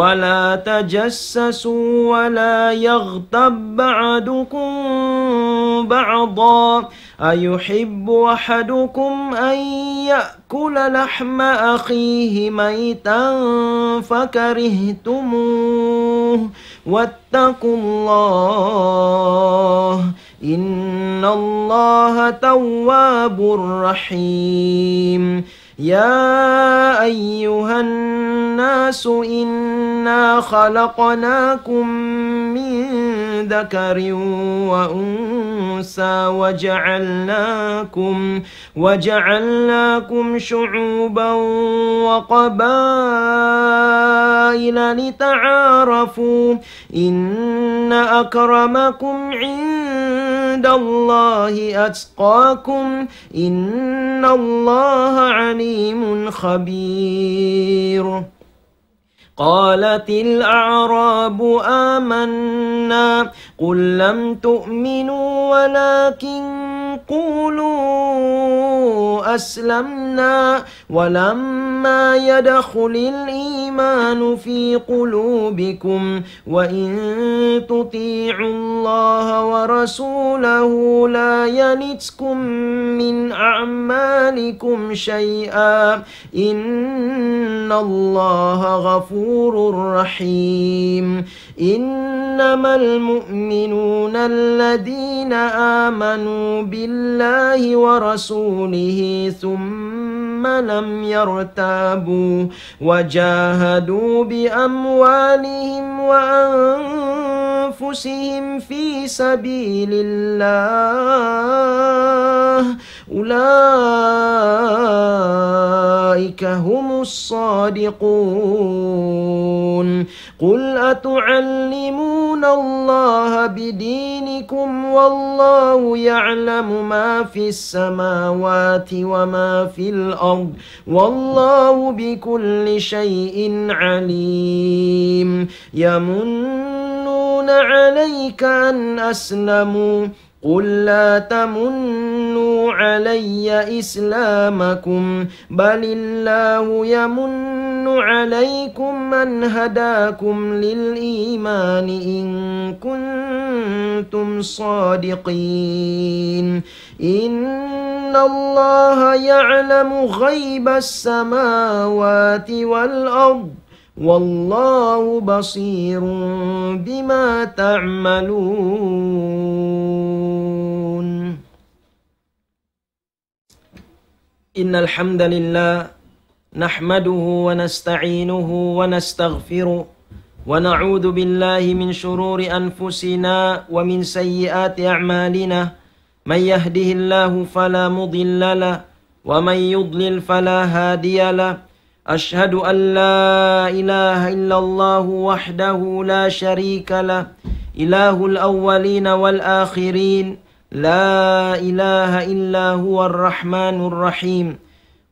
ولا تجسسوا ولا يغتب بعدكم بعضا أيحب أحدكم أن يأكل لحم أخيه ميتا فكرهتموه واتقوا الله إن الله تواب رحيم يا أيها الناس إنا خلقناكم من ذكر وأنثى وجعلناكم وجعلناكم شعوبا وقبائل لتعارفوا إن أكرمكم عند عند الله أتقاكم إن الله عليم خبير قالت الأعراب آمنا قل لم تؤمنوا ولكن قولوا أسلمنا ولما يدخل الإيمان في قلوبكم وإن تطيعوا الله ورسوله لا يلتكم من أعمالكم شيئا إن الله غفور رحيم إنما المؤمنون الذين آمنوا بالله الله ورسوله ثم لم يرتابوا وجاهدوا بأموالهم وأنفسهم أنفسهم في سبيل الله أولئك هم الصادقون قل أتعلمون الله بدينكم والله يعلم ما في السماوات وما في الأرض والله بكل شيء عليم يمن عليك أن أسلموا قل لا تمنوا علي إسلامكم بل الله يمن عليكم أن هداكم للإيمان إن كنتم صادقين إن الله يعلم غيب السماوات والأرض والله بصير بما تعملون إن الحمد لله نحمده ونستعينه ونستغفره ونعوذ بالله من شرور أنفسنا ومن سيئات أعمالنا من يهده الله فلا مضل له ومن يضلل فلا هادي له أشهد أن لا إله إلا الله وحده لا شريك له إله الأولين والآخرين لا إله إلا هو الرحمن الرحيم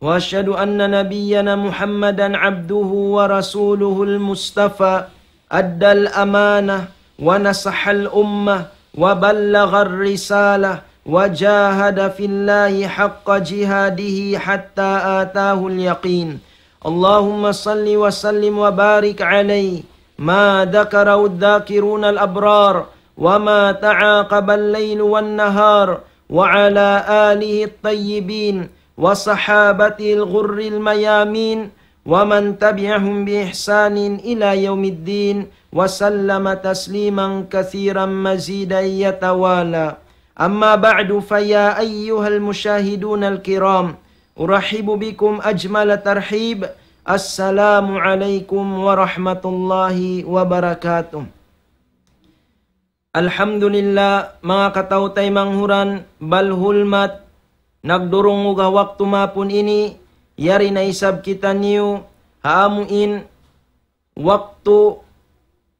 وأشهد أن نبينا محمدا عبده ورسوله المصطفى أدى الأمانة ونصح الأمة وبلغ الرسالة وجاهد في الله حق جهاده حتى آتاه اليقين اللهم صل وسلم وبارك عليه ما ذكره الذاكرون الأبرار وما تعاقب الليل والنهار وعلى آله الطيبين وصحابته الغر الميامين ومن تبعهم بإحسان إلى يوم الدين وسلم تسليما كثيرا مزيدا يتوالى أما بعد فيا أيها المشاهدون الكرام Urahibu bikum ajmala tarhib. Assalamualaikum warahmatullahi wabarakatuh. Alhamdulillah mga kataw tay manghuran balhulmat nagdurung uga waktu mapun ini yari na isab kita niyo haamuin waktu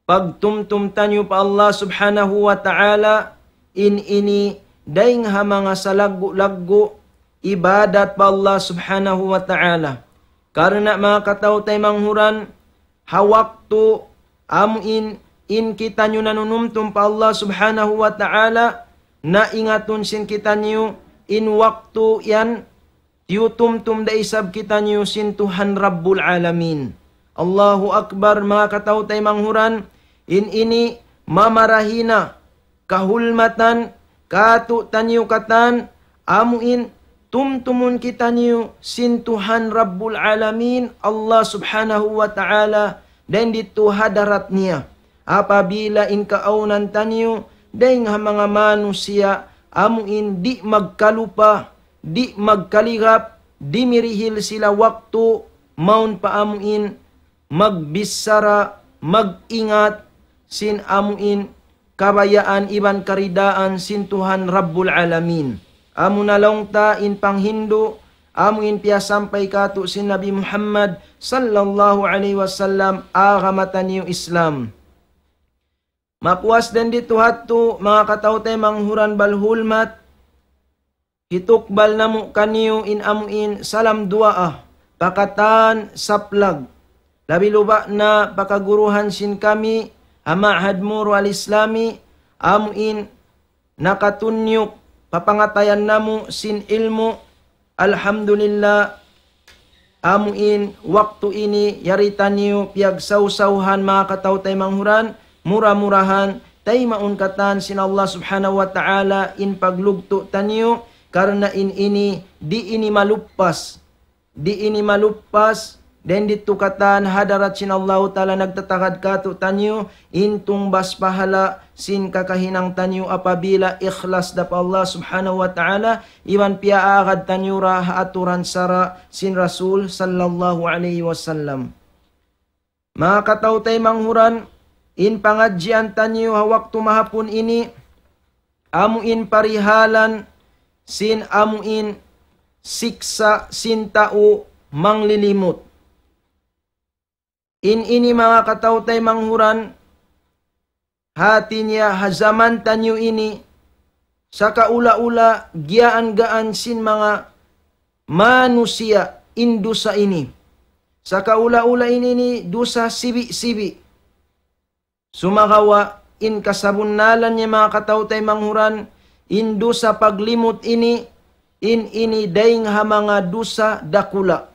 pagtumtum tanyo pa Allah subhanahu wa ta'ala in ini daing ha mga salaggu-laggu, ibadat pa Allah subhanahu wa ta'ala. Karena mga kataw tay manghuran, hawaktu amin in kita nyo nanunumtum pa Allah subhanahu wa ta'ala, na ingatun sin kita nyo in waktu yan, yutumtum da isab kita nyo sin Tuhan Rabbul Alamin. Allahu Akbar mga kataw tay manghuran, in ini mamarahina kahulmatan katu tanyo katan in tumtumun kita niyo sintuhan Rabbul Alamin Allah subhanahu wa ta'ala dan dito hadarat niya. Apabila inkaunan tanyo dahing mga manusia amuin di magkalupa, di magkalihap di mirihil sila waktu maun pa paamuin magbisara, magingat sin amuin kabayaan iban karidaan sintuhan Rabbul Alamin amo nalongta in panghindu amo in piyasampay kato si Nabi Muhammad sallallahu alaihi wasallam agamatan niyo Islam. Mapuas din dito hato mga katawte manghuran balhulmat itukbal namo kaniyo in amuin salam dua ah pakatan saplag labi luba na pakaguruhan sin kami ama hadmur al islami amuin nakatunyok papangatayan namo sin ilmo alhamdulillah amuin waktu ini yarita niyo piag sausauhan mga kataw tay manghuran mura-murahan tay maunkatan sin Allah subhanahu wa ta'ala in paglugto tanyo karena in ini di ini maluppas di ini maluppas Den ditukatan hadarat sinallahu taala nagtatakad kato tanyo intong baspahala sin kakahinang tanyo apabila ikhlas dap Allah subhanahu wa ta'ala iwan pia piaagad tanyo ra aturan sara sin Rasul sallallahu alaihi wasallam. Mga kataw tay manghuran in pangadjian tanyo waktu mahapun ini amu in parihalan sin amu in siksa sin tao manglilimot In ini mga katawtay manghuran, hati niya hazaman tanyo ini, sa kaula-ula giaan-gaan sin mga manusia indusa ini. Sa kaula-ula ini ni dusa sibi-sibi. Sumagawa in kasabunnalan niya mga katawtay manghuran, indusa paglimot ini, in ini daing ha mga dusa dakula.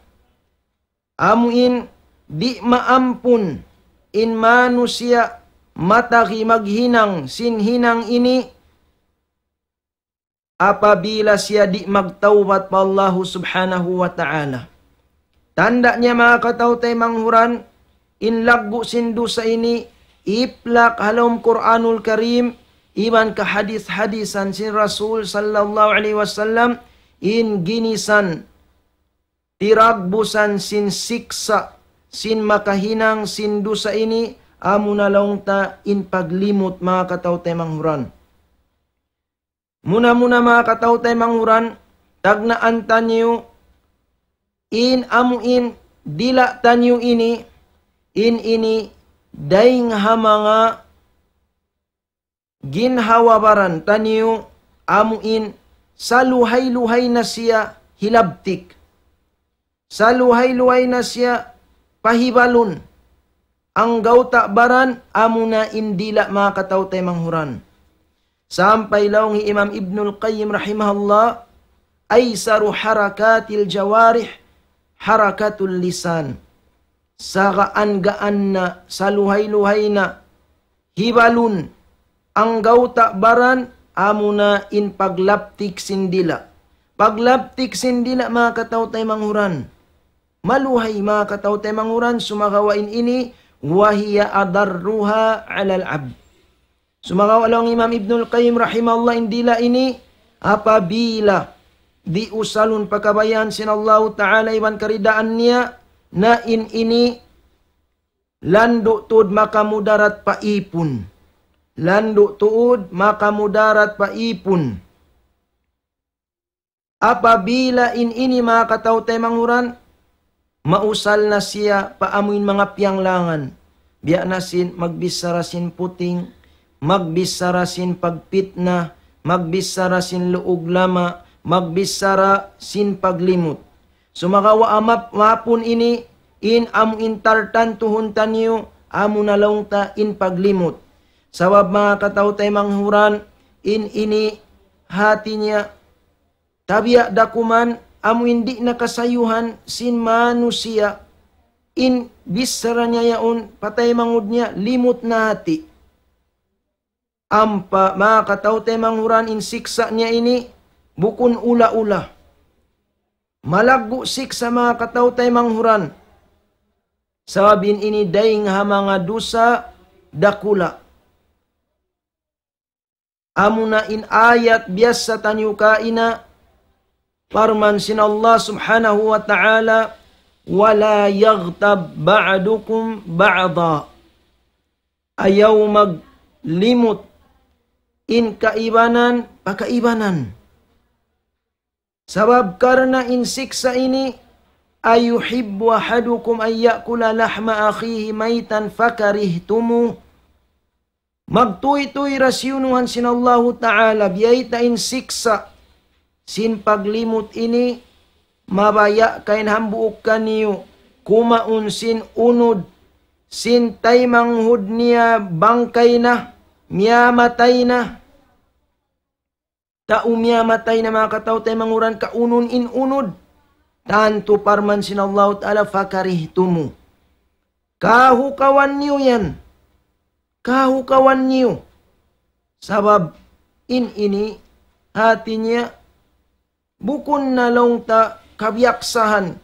Amuin di maampun in manusia matagi maghinang sin hinang ini apabila sia di magtaubat pa Allah subhanahu wa ta'ala. Tandanya mga kataw tay manghuran, in lagbu sin sa ini, iplak halom Quranul Karim, iman ka hadis-hadisan sin Rasul sallallahu alaihi wasallam, in ginisan, tiragbusan sin siksa sin makahinang sindu sa ini amo na laong ta in paglimot mga kataw tay manghuran. Muna muna mga kataw tay manghuran tagnaan tanyo in amu in dila tanyo ini in ini daing hamanga ginhawabaran tanyo amu in sa luhay-luhay na siya hilabtik. Sa luhay-luhay na siya pahibalon ang gawta baran amuna indila indila makataw tay manghuran Sampai law ni Imam Ibnul Qayyim rahimahullah ay saru harakatil jawarih harakatul lisan sa gaan-gaan na sa luhay na hibalun ang gawta baran amuna na in paglaptik sindila paglaptik sindila makataw tay manghuran maluhay ma katau temanguran sumagawain ini wahiya adarruha alal ab sumagawa lang Imam Ibnul Qayyim rahimahullah indila ini apabila diusalun pakabayan sinallahu ta'ala iban karidaan niya na in ini landuk tud maka mudarat paipun landuk tuud maka mudarat paipun apabila in ini maka tau temanguran Mausal na siya paamuin mga piyanglangan. Biya nasin magbisarasin puting, magbisarasin pagpitna, magbisarasin luog lama, magbisara sin paglimot. sumakawa amap mapun ini, in am intartan tuhuntan niyo, amo na in paglimot. Sawab mga kataw tay manghuran, in ini hati niya, tabya dakuman, amo hindi nakasayuhan sin manusia in bisara niya yaon patay mangud niya limot na hati ampa makataw tay manghuran in siksa niya ini bukun ula-ula malago siksa makataw tay manghuran sabin ini daing ha mga dusa dakula amo in ayat biasa sa ina فرمان الله سبحانه وتعالى ولا يغتب ba'dukum بعضا ayaw maglimot in kaibanan pakaibanan sabab karena insiksa ini ayuhib wahadukum an lahma akhihi maitan fakarihtumu magtuy-tuy rasyunuhan sinallahu ta'ala biyaita insiksa sin paglimut ini mabaya kain hambu ukaniu kuma unsin unud sin taimang hudnia bangkaina na ta na mga katao taimang manguran ka unun in unud tantu parman Allah ta'ala fakarihtumu kahu kawan niyo yan kahu niyo sabab in ini hatinya Bukon na long ta kabyaksahan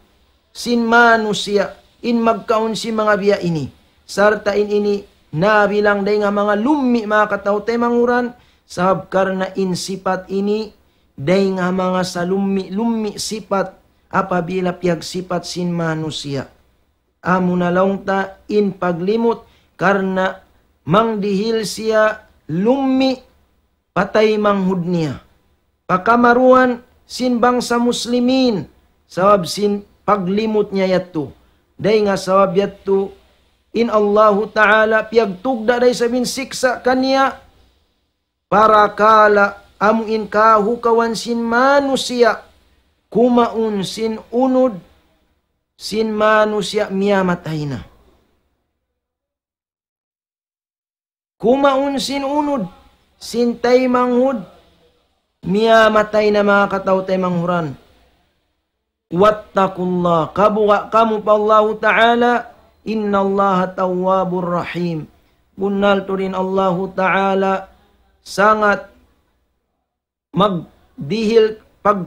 sin manusia in magkaon si mga biya ini. Sarta in ini nabilang day nga mga lumi mga kataw tay manguran sab karna in sipat ini day nga mga salumi lumi sipat apabila piyag sipat sin manusia. Amo na long ta in paglimot karna mangdihil siya lumi patay manghud niya. Pakamaruan sinbang sa muslimin. Sawab sin paglimot niya yatto. Day nga sawab yatto in Allahu Ta'ala piagtugda day sabin siksa kaniya para kala amuin kahu kawan sin manusia kumaun sin unod sin manusia miyamatay na. Kumaun sin unod, sintay manghud, Mia matay na mga kataw tay manghuran. Wattakullah. Kabuka kamu pa Allah Ta'ala. Inna Allah tawwabur rahim. Kunnal to rin Allah Ta'ala. Sangat magdihil pag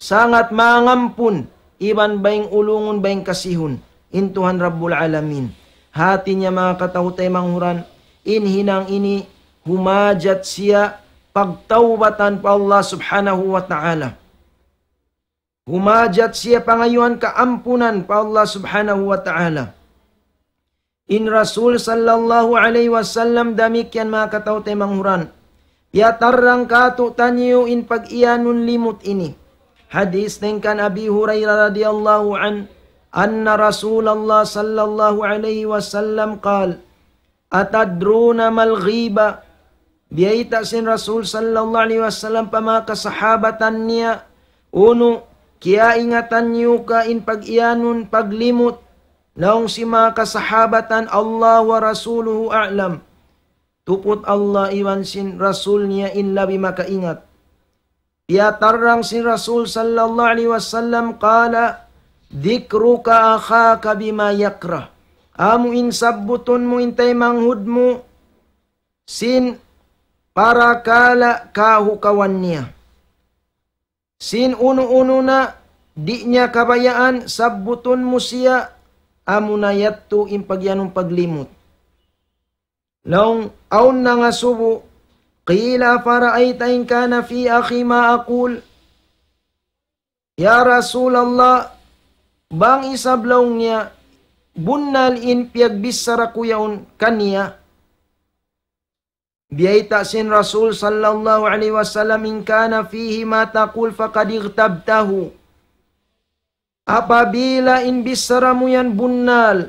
sangat mangampun iban baing ulungun baing kasihon intuhan Rabbul Alamin. Hati niya mga katahutay manghuran, inhinang ini, humajat siya pagtawbatan pa Allah subhanahu wa ta'ala. Humajat siya pangayuan kaampunan pa Allah subhanahu wa ta'ala. In Rasul sallallahu alaihi wasallam damikyan mga kataw tay manghuran. Ya tarang katu tanyo in pag-iyanun limut ini. Hadis ng kan Abi Hurairah radhiyallahu an anna Rasulullah sallallahu alaihi wasallam qal Atadruna mal ghiba Biyaita sin Rasul sallallahu alaihi wasallam pa mga kasahabatan niya. Uno, kia ingatan niyo ka in pag-iyanon paglimot. Naong si mga kasahabatan Allah wa Rasuluhu a'lam. Tupot Allah iwan sin Rasul niya in labi makaingat. Piyatarang sin Rasul sallallahu alaihi wasallam kala, Dikru ka akhaka bima yakrah. Amo insabbuton mo intay manghud mo. Sin para kala kahukawan niya. Sin uno-uno na di niya kabayaan sabbuton mo siya amunayatto impagyanong paglimot. Laong aun na nga subo, kila para ay tain ka na fi aki maakul. Ya Rasulallah, bang isablaw niya, bunnal in piagbis sarakuyaon kaniya, biaitasin Rasul sallallahu alaihi wasallam in kana fihi ma taqul faqad igtabtahu apabila in bisaramu yan bunnal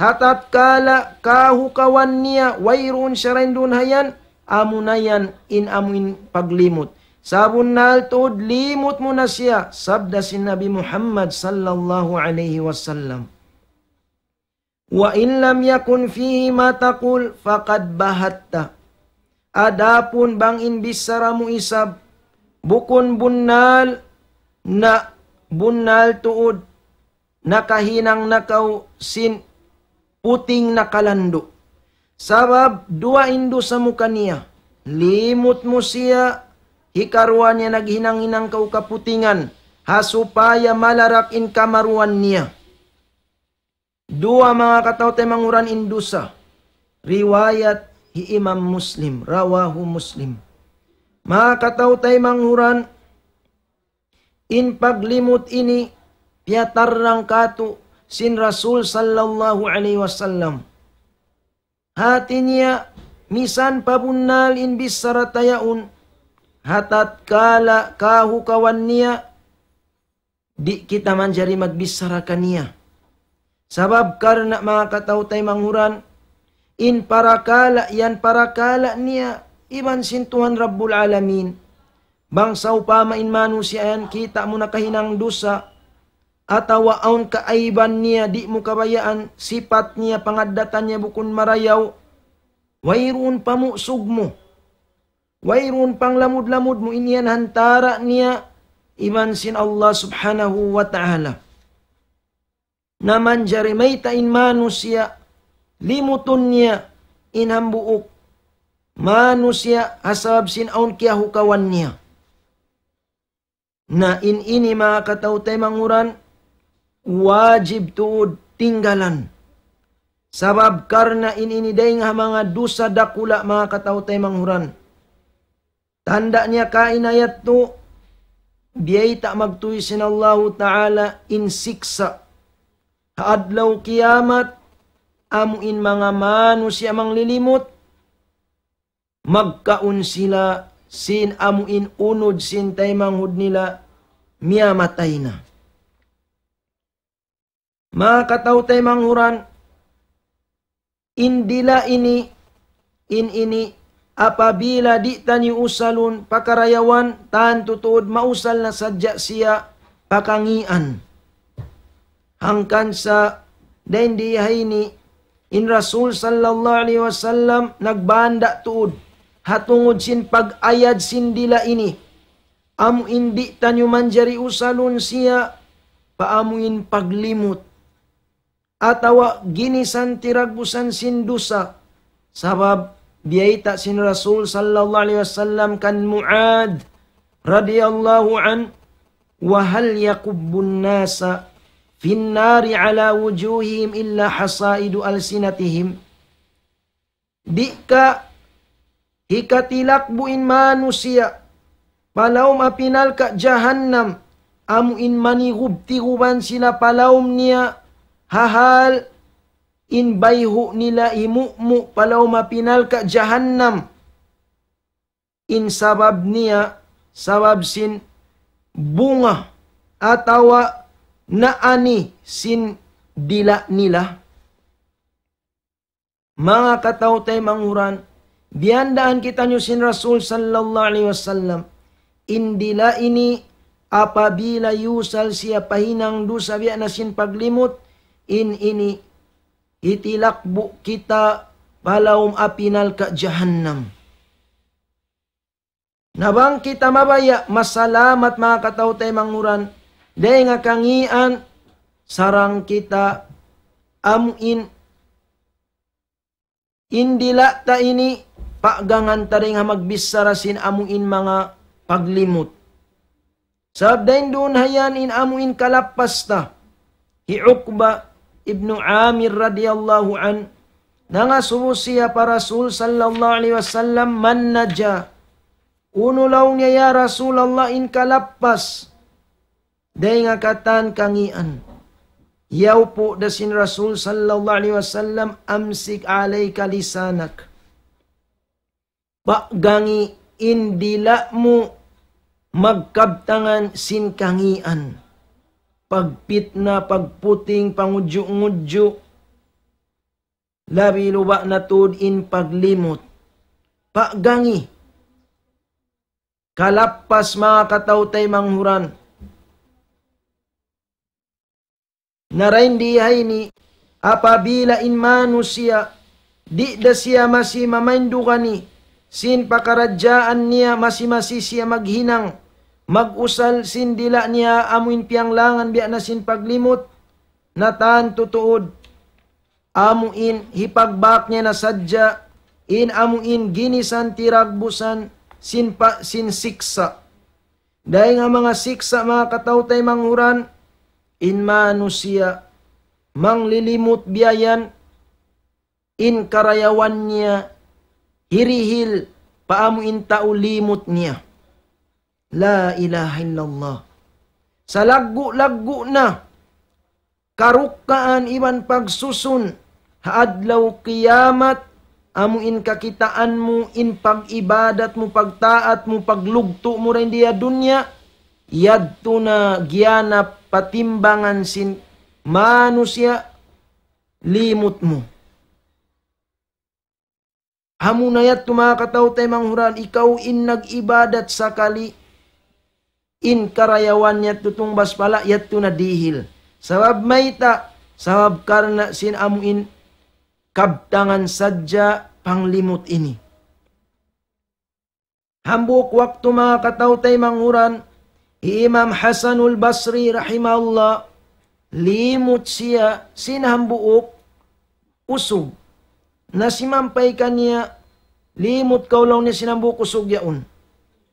hatat kala kahu kawannia wairun syarindun hayan amunayan in amuin paglimut sabun nal tud limut munasya sabda si Nabi Muhammad sallallahu alaihi wasallam wa in lam yakun fihi ma taqul faqad bahatta adapun bang imbisara mo isab bukon bunnal na bunnal tuod nakahinang nakaw sin puting nakalando. Sabab dua indo sa muka niya. Limot mo siya hikaruan niya naghinang-hinang kau kaputingan hasupaya malarak in kamaruan niya. Dua mga kataw tay manguran indusa. Riwayat di Imam Muslim, rawahu Muslim. Maka tahu manguran in paglimut ini piatar katu sin Rasul sallallahu alaihi wasallam. Hatinya misan pabunnal in bisaratayaun hatat kala kahu kawannya di kita manjari niya. Sabab karena maka makatau tay manguran in parakala yan parakala niya iban sintuhan Rabbul Alamin bangsaw pa mainmanu siyan kita mo nakahinang dusa atawa aun kaaiban niya di mo kabayaan sipat niya pangadatan niya bukun marayaw wairun pamusog mo wairun panglamud lamud-lamud mo inyan hantara niya iman sin Allah subhanahu wa ta'ala naman jarimay ta inmanu siya limutunnya inhambuuk manusia hasab sin aun kia hukawannya. Na in ini makataw tay manguran, wajib tuod tinggalan. Sabab karna in ini day nga mga dusa dakula makataw tay manguran. Tanda niya kainayat to, biyay ta magtuisin Allah Ta'ala in siksa. Haadlaw kiyamat, amuin mga manusya manglilimot. Magkaun sila, sin amuin unod, sin tay manghud nila, miyamatay na. Mga kataw tay manghuran, indila ini, in ini, apabila di tani usalon, pakarayawan, tan tutuod, mausal na sadya siya, pakangian. Hangkan sa, dahil di ni In Rasul sallallahu alaihi wasallam nagbanda tuod hatungod sin pag-ayad sin dila ini. am indi tanyuman jari usalun siya paamuin paglimot. Atawa ginisan tiragbusan sin dusa sabab biyaita sin Rasul sallallahu alaihi wasallam kan Muad radhiyallahu an wa hal yaqubbun nasa finnari ala wujuhim illa hasaidu alsinatihim dikka hikatilak buin manusia palaum apinal ka jahannam amu in mani gubti guban sila palaum niya hahal in bayhu nila imu'mu palaum apinal ka jahannam in sabab niya sabab sin bunga atawa na ani sin dila nila mga kataw tay manguran biyandaan kita nyo sin Rasul sallallahu alaihi wasallam indila ini apabila yusal siya pahinang do sa na sin paglimot in ini itilakbo kita palawom apinal ka jahannam nabang kita mabaya masalamat mga kataw tay manguran Day nga kangian sarang kita amuin indila ta ini pagangan ta nga magbisarasin amuin mga paglimot. Sabdain doon hayan in amuin kalapas ta. Hiukba ibnu Amir radhiyallahu an Nanga sumusiya pa Rasul sallallahu alaihi wasallam man naja. Uno law niya ya Rasul Allah in kalappas. Day nga katan kangian. Yaw po da sin Rasul sallallahu alaihi wasallam amsik alay kalisanak. Pagangi indila mo magkabtangan sin kangian. Pagpit na pagputing, pangudyo-ngudyo. Labi luba na in paglimot. Pagangi. Kalapas mga kataw tay manghuran naraindihaini apabila in manusia di da siya masi mamaindugani sin pakaradyaan niya masimasi siya maghinang magusal sin dila niya amuin pianglangan biya na sin paglimot natan tutuod amuin hipagbak niya na sadya in amuin ginisan tiragbusan sin pa, sin siksa dahil nga mga siksa mga katawtay manguran in manusia manglilimut biayan in karayawan niya hirihil paamu in taulimot niya la ilaha illallah sa laggo-laggo na karukkaan iban pagsusun haadlaw kiyamat amu in kakitaan mo in pag-ibadat mo pagtaat mo paglugto mo rin diya dunya yadto na giyanap patimbangan sin manusia limot mo. Hamunayat tumakataw tayo manghuran, ikaw in nag-ibadat sakali, in karayawan niya tutungbas pala, yat tunadihil. Sabab may ta, sabab karna sin amuin, kabtangan sadya panglimut ini. Hambuk waktu mga kataw tayo manghuran, Imam Hasanul Basri rahimahullah limut siya sinambuok usog na simampay kaniya limot kaulaw niya sinambuok usog yaon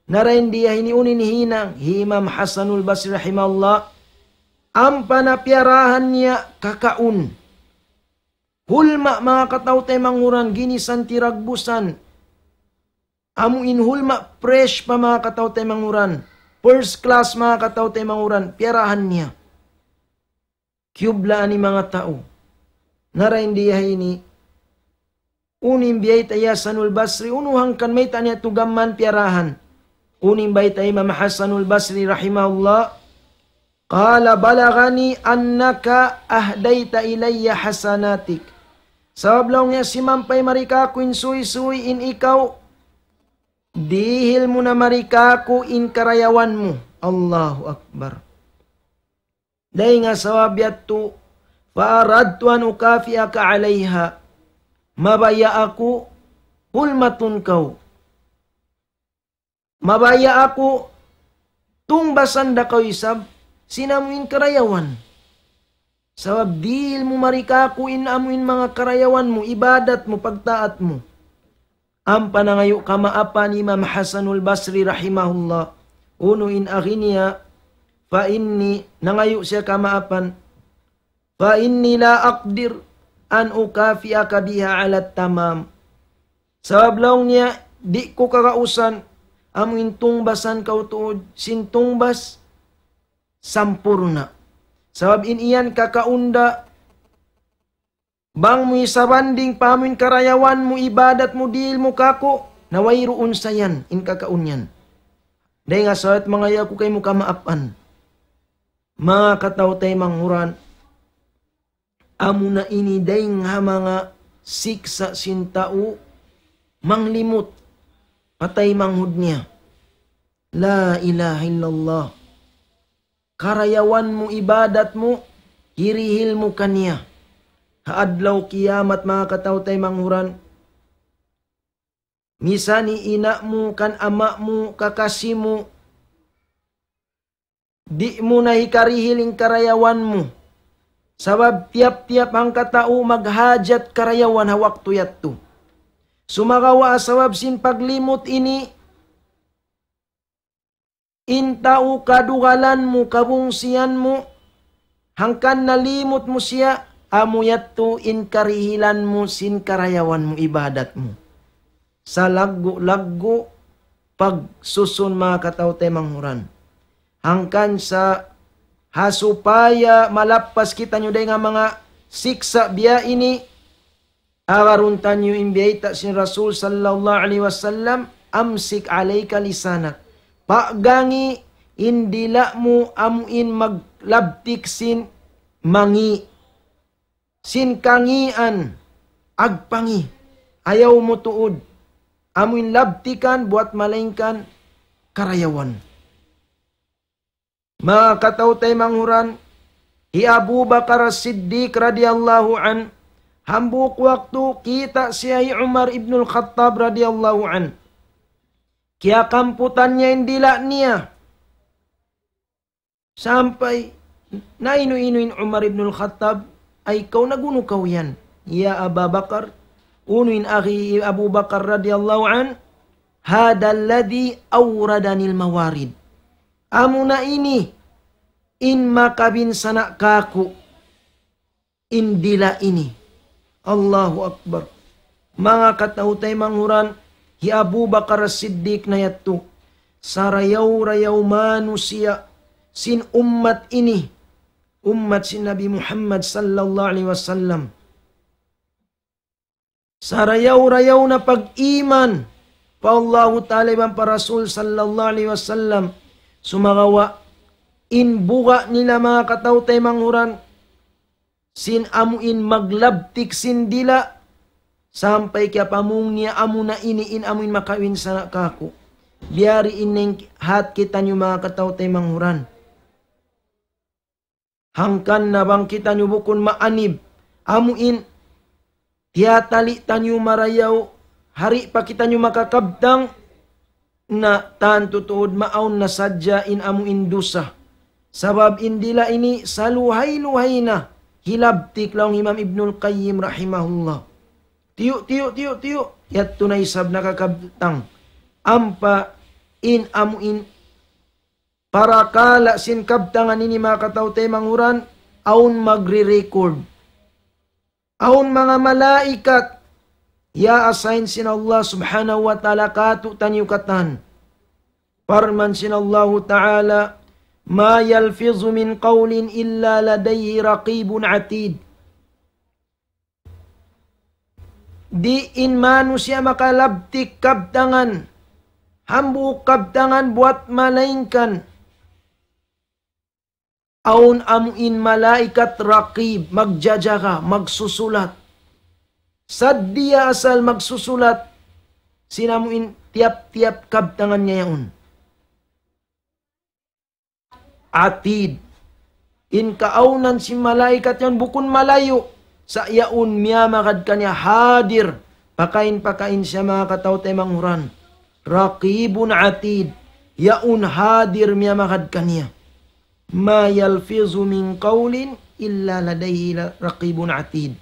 narain diya hiniunin hinang Imam Hasanul Basri rahimahullah ang panapyarahan niya kakaun hulma mga kataw tay manguran ginisan tiragbusan amu inhulma fresh pa mga kataw tay manguran First class mga katau tayo mga uran, piyarahan niya. Kyubla ni mga tao. Nara hindi ini. Unim biyay taya basri, unuhang kan may tanya tugaman piyarahan. Unim bay tayo Hasanul Basri rahimahullah. Kala balagani annaka ahdaita ilayya hasanatik. Sablaw niya si mampay marika kuin sui suy in ikaw di hilmuna marikaku in karayawanmu Allahu akbar dainga sawabiyatu faradtu an ukafiaka alaiha mabaya aku hulmatun kau mabaya aku tungbasan da kau isab sinamuin karayawan sabab di ilmu marikaku inamuin mga karayawanmu ibadatmu pagtaatmu Ang panangayo kamaapa ni Imam Hasanul Basri rahimahullah. Uno in aghiniya fa inni nangayo siya kamaapan fa inni la aqdir an ukafiaka biha ala tamam. Sabab laong niya di ko kakausan amin tungbasan kau tuod sintungbas sampurna. Sabab in iyan kakaunda Bang mo isaranding pamin karayawan mo ibadat mo dil mo kako naway roon sayan in kakaunyan. Day nga sa at mga yako kay mo kamaapan. Mga kataw tay manghuran. Amo na ini day nga mga siksa sintao manglimot patay manghud niya. La ilaha illallah. Karayawan mo ibadat mo hirihil mo kaniya Haadlaw kiyamat mga kataw tay manghuran. Misan ina mo, kan ama mo, kakasi mo, di mo na hikarihiling karayawan mo. Sabab tiap-tiap ang katao maghajat karayawan hawak tuyat to. Sumakawa sabab sin paglimot ini, intao kadugalan mo, kabungsian mo, hangkan nalimot mo siya, Hamuyat tu in karihilan mo, sin karayawan mo, ibadat mo. Sa laggo-laggo, pag susun mga kataw tayo manghuran. Hangkan sa hasupaya malapas kita nyo day nga mga siksa biya ini agaruntan nyo imbiyaita sin Rasul sallallahu alaihi wasallam amsik alayka lisanak pagangi indila mo amuin sin mangi sinkangian agpangi ayaw mo tuod amin labtikan buat malingkan karayawan mga kataw tay manguran hi Abu Bakar Siddiq radhiyallahu an hambuk waktu kita siya Umar ibnul Khattab radhiyallahu an Kia kamputannya indila niya. Sampai inu-inuin Umar ibn al-Khattab ay kaunagunu kau yan ya Abu Bakar unuin aki Abu Bakar radhiyallahu an hadalladhi awradanil mawarid amuna ini in makabin sanak kaku indila ini Allahu Akbar mga katahutay manghuran hi Abu Bakar Siddiq na yattu sarayaw rayaw manusia sin ummat ini umat si Nabi Muhammad sallallahu alaihi wasallam. Sa rayaw-rayaw na pag-iman pa Allahu Ta'ala ibang parasul sallallahu alaihi wasallam sumagawa inbuga nila mga katawtay manghuran amuin maglabtik sin dila sampai kaya pamungnya amu na iniin amuin makawin sa kako. biari ining hat kita niyo mga katawtay manghuran Hangkan na bangkitan nyo bukon maanib. Amuin, tiyatali tanyo marayaw. Hari pa kita nyo makakabdang na tan tutuod maon na sadya in amuin indusa. Sabab indila ini saluhay-luhay na hilabtik lang Imam Ibnul Qayyim rahimahullah. Tiyo, tiyo, tiyo, tiyo. Yat tunay sab nakakabtang. Ampa in amuin Para kala sinkab tangan ini makataw tayo manguran, aun magre-record. Aun mga malaikat, ya asain sin Allah subhanahu wa ta'ala katu tanyukatan. Parman sin Allah ta'ala, ma yalfizu min qawlin illa ladayhi raqibun atid. Di in manusia makalabtik kabdangan, hambu kabdangan buat malaikan Aun amuin malaikat rakib, magjaja ka, magsusulat. Saddiya asal magsusulat, sinamuin tiap-tiap kabtangan niya yaon. Atid, in kaunan si malaikat yon bukun malayo, sa yaon miya makad kanya hadir, pakain-pakain siya mga kataw tay manghuran. Rakibun atid, yaon hadir miya makad kanya. ma yalfizu min qawlin illa ladaihi raqibun atid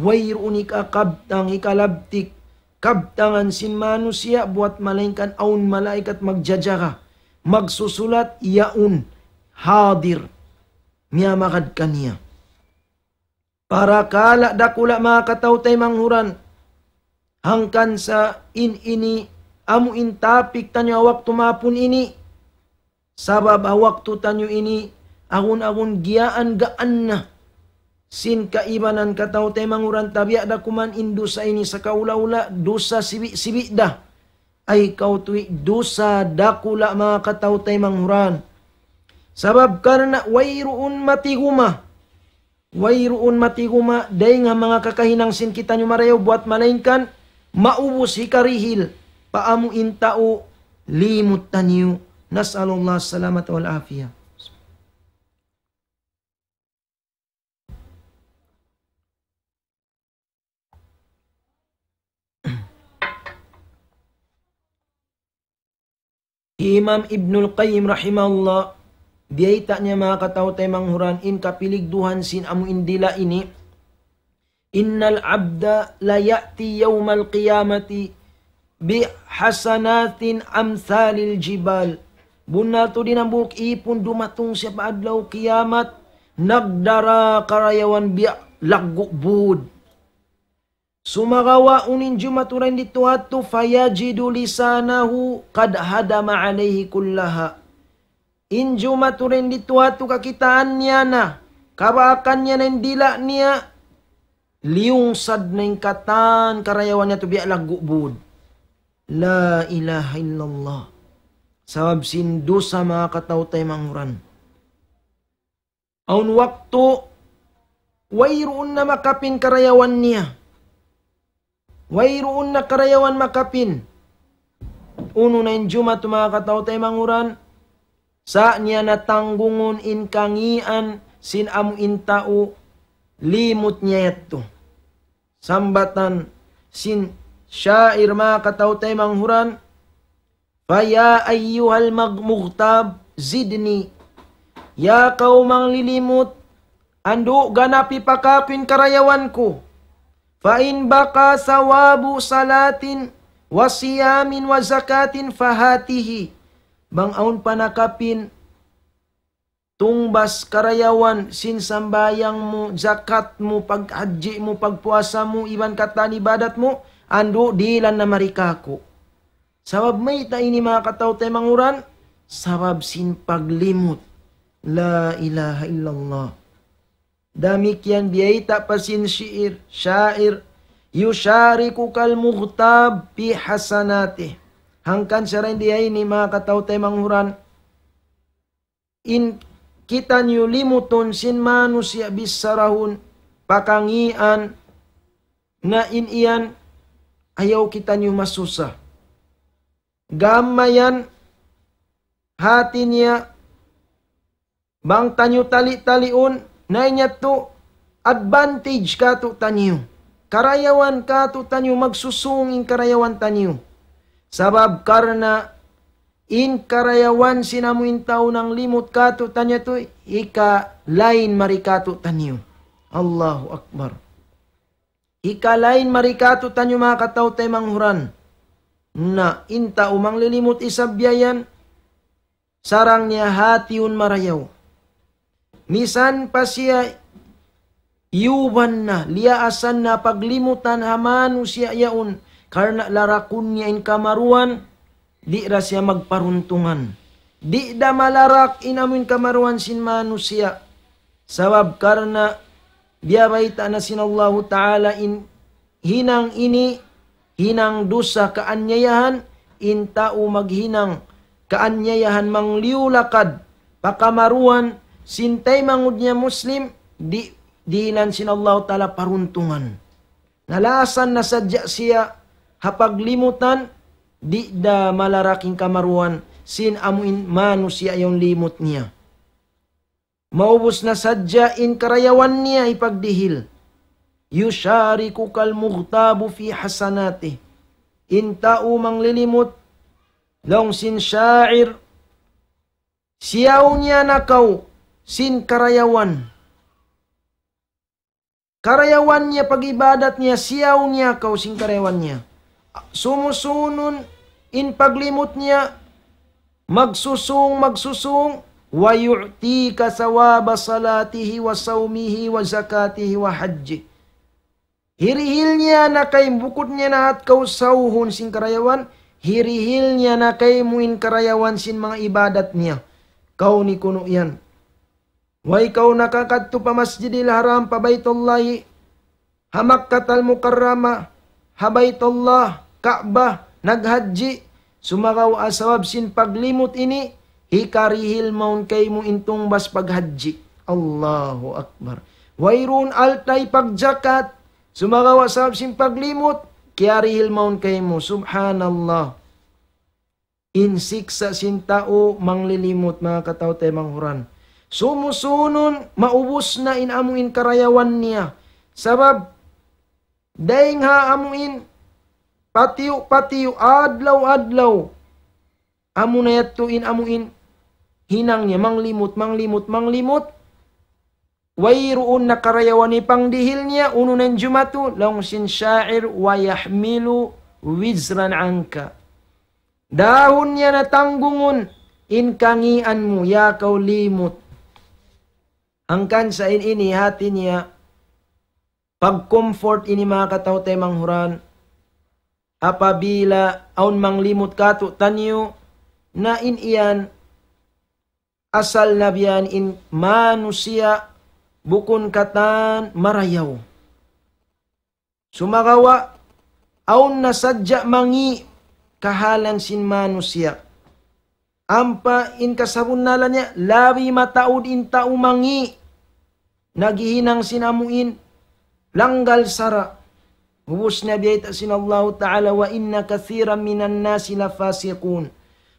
unika kabtang ikalabtik kabtangan sin manusia buat malaikat aun malaikat magjajara magsusulat yaun hadir miamakad kaniya para kala dakula makataw tay manghuran hangkan sa in ini amu intapik tanya waktu mapun ini Sabab awak tutanyo ini agun-agun giaan gaan na. Sin kaibanan kataw tay manguran tabiak da kuman indo sa ini sa kaula-ula dosa sibik sibi da. Ay kau tuwi dosa dakula mga kataw tay manguran. Sabab karena wairuun matiguma. Wairuun matiguma day nga mga kakahinang sin kita nyo marayaw buat malainkan. maubos hikarihil paamu intao limut tanyo Nas'alullah الله wal والعافية Imam Ibnul Qayyim rahimahullah Diyaita niya mga katawtay manghuran in kapiligduhan sin amu indila ini Innal abda la ya'ti yawmal qiyamati bi hasanatin amthalil jibal Bunal to dinambuk ipon dumatong siya paadlaw kiyamat. Nagdara karayawan biak laggok bud. Sumagawa unin jumaturan dito hato fayajidu lisanahu kad hadama alaihi kullaha. Inju maturin dito hato kakitaan niya na. Kabakan niya na niya. liung sad na katan karayawan niya to biya bud. La ilaha illallah sabab sindus sama kataw tay manguran. Aun waktu wairuun na makapin karayawan niya. Wairuun na karayawan makapin. Uno na Jumat mga kataw tay manguran. Sa niya natanggungon in kangian sin amu intao limut niya yato. Sambatan sin syair mga kataw tay Faya ayyuhal magmugtab zidni. Ya kaumang lilimut, ando ganapi pakapin karayawan ko. Fain baka sawabu salatin wasiyamin wa zakatin fahatihi. aun panakapin tungbas karayawan sin sambayang mo, zakat mo, paghaji mo, pagpuasa mo, iban katan ibadat mo, ando dilan na marikako. Sabab may ta ini mga kataw tay manguran, sabab sin paglimot. La ilaha illallah. Dami kian biyay ta pasin syair, syair. Yushariku kal muhtab pi hasanati. Hangkan siya rin diya ini mga kataw tay manguran. In kita niyo limuton sin manusia bisarahun pakangian na in iyan ayaw kita niyo masusah gamayan hati niya bang tanyo tali taliun na inya to advantage ka to tanyo. Karayawan ka to tanyo, magsusungin karayawan tanyo. Sabab karna in karayawan sinamuin tao ng limot ka to tanya to, ika lain marikato tanyo. Allahu Akbar. Ika lain marikato tanyo mga kataw tay manghuran na inta umang lilimot isabyayan sarang niya hatiun marayaw. Misan pa siya iuban na liaasan na paglimutan hamanu siya yaon karna larakun niya in kamaruan di ra siya magparuntungan. Di da malarak inamin kamaruan sin manusia. Sabab karna biyabayta na sinallahu ta'ala in hinang ini hinang dusa kaanyayahan intao maghinang kaanyayahan mang liulakad pakamaruan sintay mangudnya muslim di diinan sinallahu taala paruntungan nalasan na sadya siya hapaglimutan di da malaraking kamaruan sin amuin manu siya yung limot niya maubos na sadya in karayawan niya ipagdihil Yushariku kal mughtabu fi hasanati. Intao mang lilimot. Long sin syair. Siyaw niya nakaw sin karayawan. Karayawan niya, pag niya, siyaw niya kau sin karayawan niya. Sumusunon in paglimot niya, magsusung, magsusung, wa yu'ti ka sawaba salatihi wa saumihi wa zakatihi wa hajji. Hirihilnya nakai bukutnya nahat kau sauhun sing karayawan. Hirihilnya nakai muin karayawan sin mga ibadatnya. Kau ni kuno yan. Wai kau nakakatu pa masjidil haram pa baitullahi. Hamak katal mukarrama. Habaitullah. Ka'bah. naghadji Sumagaw asawab sin paglimut ini. Hikarihil maun kay mo intong bas paghaji. Allahu Akbar. Wairun altay pagjakat Sumagawa sa sin paglimot, kiari hilmaon kay mo, subhanallah. Insik sa sin tao, manglilimot mga katao tayo manghuran. Sumusunon, maubos na in in karayawan niya. Sabab, daing ha in, patiyo-patiyo, adlaw-adlaw, amo na yato in amuin, hinang niya, manglimot, manglimot, manglimot, Wairu unna karayawani dihilnya ununan jumatu longsin syair wa yahmilu wizran angka. dahunnya na tanggungun inkangianmu ya kau limut. Angkan in ini hatinya pag comfort ini makataw tay manghuran apabila aun manglimut kato tanyo na in iyan asal nabiyan in manusia bukun katan marayaw. Sumagawa, aun nasadya mangi kahalan sin manusia. Ampa in kasabunala niya, labi mataud in taumangi. Nagihinang sinamuin, langgal sara. Hubus na biyayta sin Allah Ta'ala wa inna kathira minan nasi la fasikun.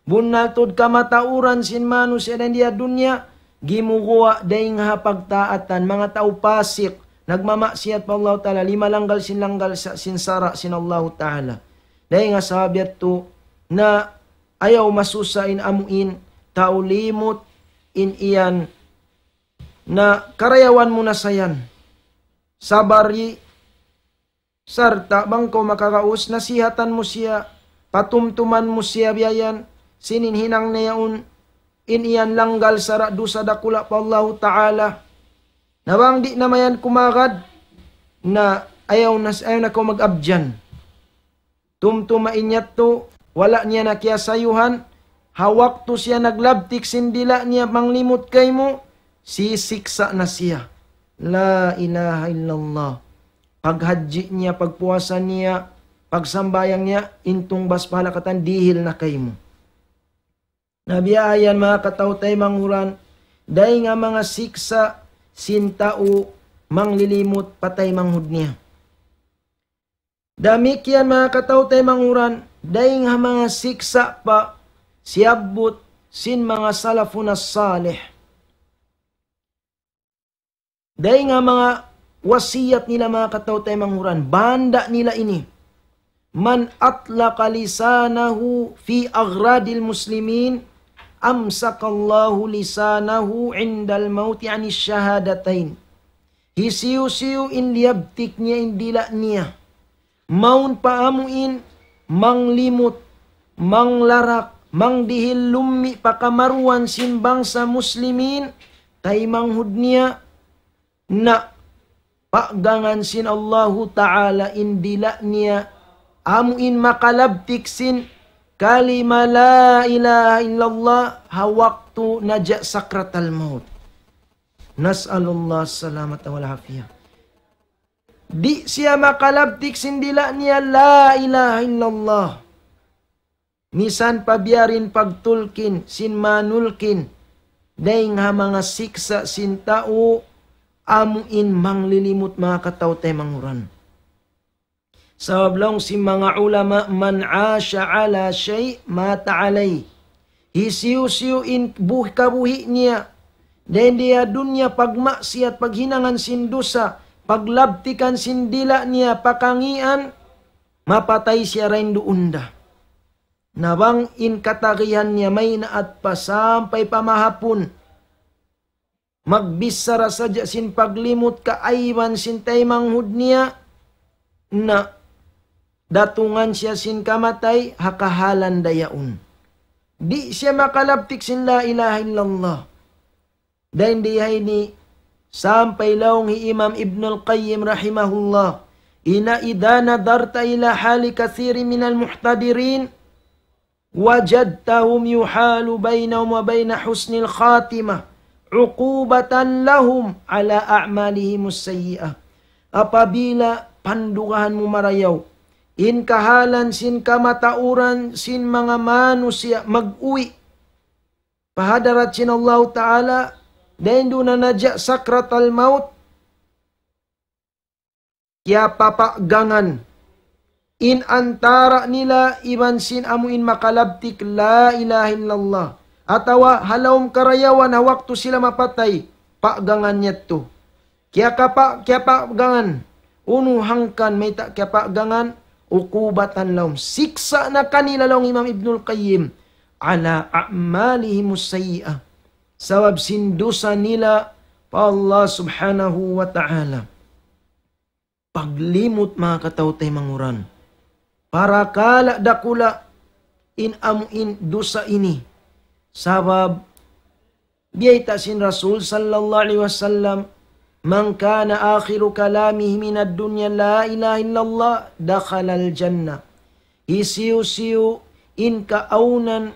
Bunal kamatauran sin manusia dan dia dunia, gimukuha dayng hapagtaatan mga taupasik pasik nagmamaksiyat pa Allah Ta'ala limalanggal sinlanggal sa sinsara sin Allah Ta'ala dayng sabiat to na ayaw masusain amuin taulimot in iyan na karayawan mo na sayan sabari sarta bangko makakaus nasihatan mo siya patumtuman mo siya sinin hinang nayaon iniyan langgal sara dusada dakula pa Allah Ta'ala. Nabang di namayan kumagad na ayaw na ayaw na ko magabjan. Tumtumain niya to, wala niya nakiyasayuhan, hawak to siya naglabtik, sindila niya manglimot kay mo, sisiksa na siya. La ilaha illallah. Paghadji niya, pagpuasa niya, pagsambayang niya, intong baspahala katan, dihil na kay mo. Nabiayan mga katawtay manguran, day nga mga siksa, sintao, manglilimot, patay manghud niya. Damik yan mga katawtay manguran, day nga mga siksa pa, siyabot, sin mga salafunas salih. Day nga mga wasiyat nila mga katawtay manguran, banda nila ini man atlaqa lisanahu fi agradil muslimin amsakallahu lisanahu indal mauti anis syahadatain. Hisiu-siu in liabtik niya in dila niya. Maun paamuin manglimut, manglarak, mangdihil lumi pakamaruan simbang sa muslimin kay manghud niya na pagangan sin Allahu Ta'ala indila niya amuin makalabtik sin kalima la ilaha illallah hawaktu naja sakratal maut. Nas'alullah salamat wal hafiyah. Di siya makalabtik sindila niya la ilaha illallah. Nisan pabiyarin pagtulkin, sin manulkin, dahing nga mga siksa sin tao, amuin manglilimot mga kataw tay manguran Sablong si mga ulama man asya ala shay mata alay. Hisiw-siw in buh, kabuhi niya. Then diya dunya niya pagmaksiat, paghinangan sindusa, paglabtikan sindila niya, pakangian, mapatay siya rin dounda. Nabang in katagihan niya may naat pasampay pamahapon. Magbisara sadya sin paglimot ka ayman sin tay manghud niya na datungan siya sin kamatay hakahalan dayaon. Di siya makalaptik sin la ilaha illallah. Dahin di ni sampay laong hi Imam Ibn al-Qayyim rahimahullah. Ina idha nadarta ila hali kasiri minal muhtadirin wajadtahum yuhalu bainahum wa baina husnil khatimah uqubatan lahum ala a'malihim as Apabila pandugahan mo marayaw In kahalan sin kamatauran sin mga manusia mag-uwi. Pahadarat sin Allah Ta'ala dahil doon na nadya sakrat al maut. Kaya papagangan. In antara nila iman sin amuin makalabtik la ilaha illallah. Atawa halaum karayawan na waktu sila mapatay. Pagangan niya to. Kaya kapa, kaya pagangan. Unuhangkan may tak kaya pagangan ukubatan lahum. Siksa na kanila lahum Imam Ibnul Qayyim ala a'malihim sayi'ah. Sabab sindusa nila pa Allah subhanahu wa ta'ala. Paglimot mga katawtay manguran. Para kala dakula in amuin dusa ini. Sabab biyay ta sin Rasul sallallahu alaihi wasallam Man kana akhiru kalamihi minad dunya la ilaha illallah dakhala al Isiu-siu in kaaunan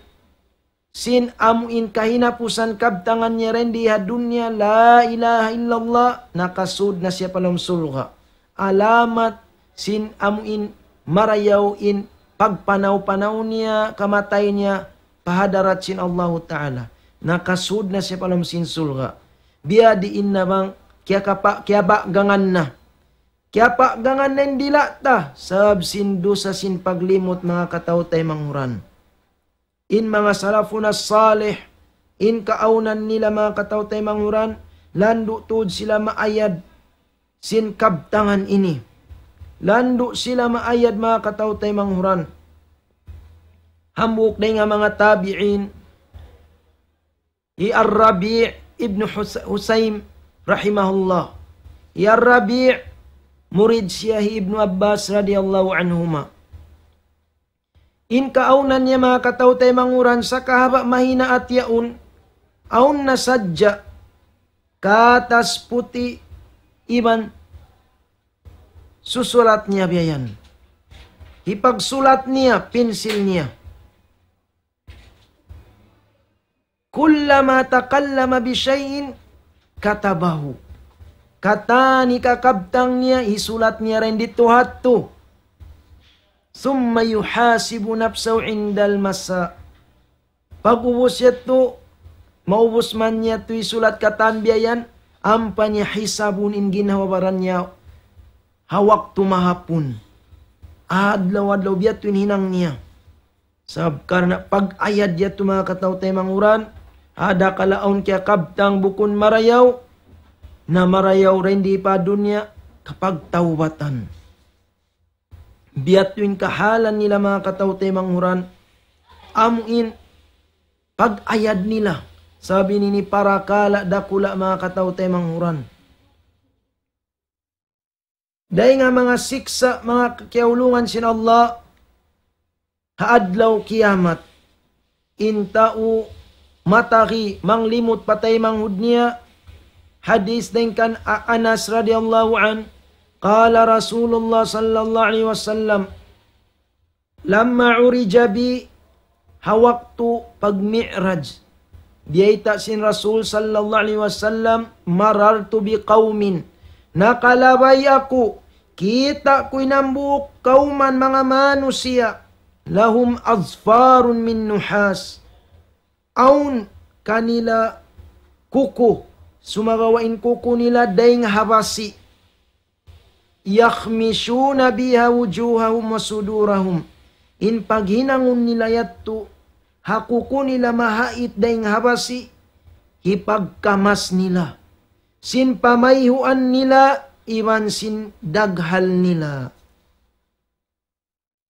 sin amu in kahinapusan kabtangan niya rin di dunya la ilaha illallah nakasud na siya palang sulga. Alamat sin amu in marayaw in pagpanaw-panaw niya kamatay niya pahadarat sin Allah Ta'ala. Nakasud na siya palang sin sulga. Biya diin namang Kia kapak kia bak gangan na. Kia pak gangan na hindi ta. Sab sin dosa sin paglimot mga kataw tay In mga salafuna salih. In kaunan nila mga kataw tay Landu tud sila maayad. Sin kabtangan ini. Landu sila maayad mga kataw tay manghuran. Hambuk na nga mga tabi'in. I Ar-Rabi' Ibn Husaym rahimahullah ya Rabi' murid Syahi Ibnu Abbas radhiyallahu anhuma In kaunannya maka tahu teh manguran sakahaba mahina atyaun aun nasajja katas putih iman susulatnya biayan hipag sulatnya pensilnya kullama takallama bisyai'in kata bahu. Kata isulat kabtangnya isulatnya rendit tuhattu. Summa yuhasibu nafsau indal masa. Pagubus yatu maubus niya tu ya isulat katan biayan. Ampanya hisabun ingin hawabarannya. Hawaktu mahapun. Adlaw-adlaw hinang niya. Sab karena pag ayat dia ya tu mga katawtay manguran Ada kalaon kya kabtang bukun marayaw, na marayaw rin di pa dunya kapag tawatan. Biyat yung kahalan nila mga katawte manghuran, amuin pag-ayad nila. Sabi ni para kala dakula mga katawte manghuran. Dahil nga mga siksa, mga kiyaulungan sin Allah, haadlaw kiyamat, intao matahi mang limut patai mang hadis dengan Anas radhiyallahu an qala Rasulullah sallallahu alaihi wasallam lamma urijabi, hawaktu pag mi'raj dia ita sin Rasul sallallahu alaihi wasallam marartu bi qaumin nakalabay aku kita kui nambuk kauman mga manusia lahum azfarun min nuhas aun kanila kuko sumagawain kuku nila daing habasi yakhmishuna biha wujuhahum wa sudurahum in paghinangon nila yatto hakuko nila mahait daing habasi hipagkamas nila sin pamayhuan nila iwan sin daghal nila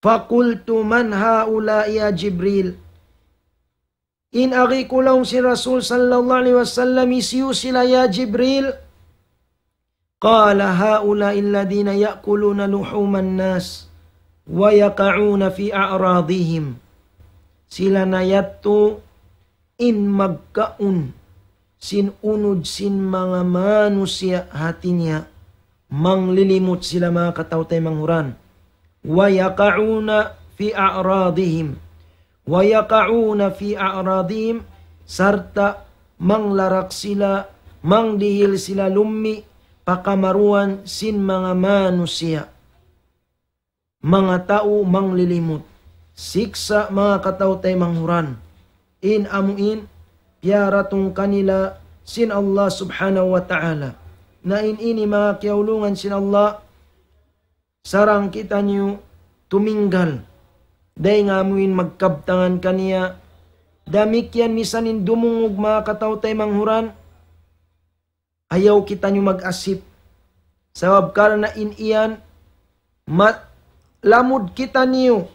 Fakultu man haula ya Jibril In ko si Rasul sallallahu alaihi wasallam isyu sila ya Jibril. Qala haula illadina yakuluna luhuman nas wa yaqauna fi a'radihim. Sila na yato in magkaun sin unud sin mga manusia hati niya manglilimot sila mga kataw tay wa yaqauna fi a'radihim wayakauna fi a'radim sarta manglarak sila mangdihil sila lummi pakamaruan sin mga manusia mga tao manglilimot siksa mga kataw tay manghuran in amuin piyaratong kanila sin Allah subhanahu wa ta'ala na inini mga kiyaulungan sin Allah sarang kita niyo tuminggal Day ngamuin magkabtangan kaniya. Damikyan misanin indumungog mga kataw tay manghuran. Ayaw kita nyo mag-asip. Sabab kar na iniyan, mat lamod kita niyo.